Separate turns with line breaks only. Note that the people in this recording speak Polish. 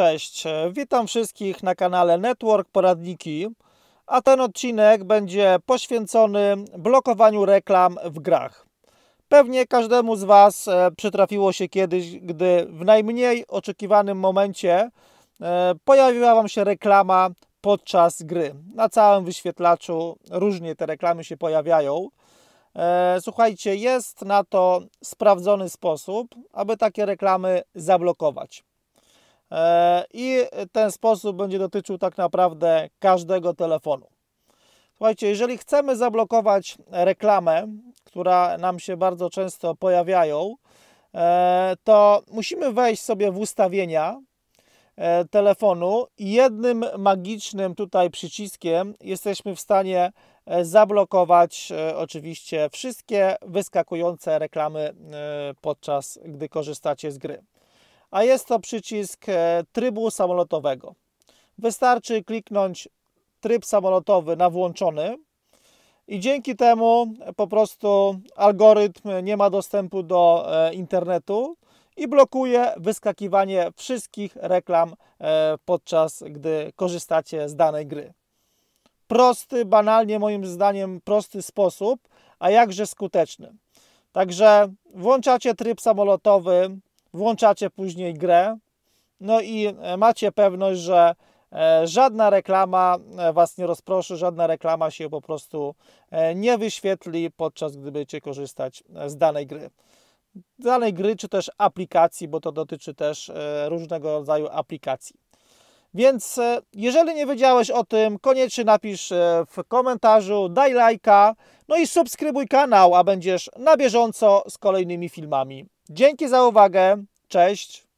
Cześć, witam wszystkich na kanale Network Poradniki, a ten odcinek będzie poświęcony blokowaniu reklam w grach. Pewnie każdemu z Was e, przytrafiło się kiedyś, gdy w najmniej oczekiwanym momencie e, pojawiła Wam się reklama podczas gry. Na całym wyświetlaczu różnie te reklamy się pojawiają. E, słuchajcie, jest na to sprawdzony sposób, aby takie reklamy zablokować. E, i ten sposób będzie dotyczył tak naprawdę każdego telefonu. Słuchajcie, jeżeli chcemy zablokować reklamę, która nam się bardzo często pojawiają, e, to musimy wejść sobie w ustawienia e, telefonu i jednym magicznym tutaj przyciskiem jesteśmy w stanie zablokować oczywiście wszystkie wyskakujące reklamy podczas gdy korzystacie z gry a jest to przycisk e, trybu samolotowego. Wystarczy kliknąć tryb samolotowy na włączony i dzięki temu po prostu algorytm nie ma dostępu do e, internetu i blokuje wyskakiwanie wszystkich reklam e, podczas gdy korzystacie z danej gry. Prosty, banalnie moim zdaniem prosty sposób, a jakże skuteczny. Także włączacie tryb samolotowy, włączacie później grę, no i e, macie pewność, że e, żadna reklama e, Was nie rozproszy, żadna reklama się po prostu nie wyświetli, podczas gdy będziecie korzystać z danej gry. Danej gry czy też aplikacji, bo to dotyczy też różnego rodzaju aplikacji. Więc jeżeli nie wiedziałeś o tym, koniecznie napisz w komentarzu, daj lajka, no i subskrybuj kanał, a będziesz na bieżąco z kolejnymi filmami. Dzięki za uwagę. Cześć.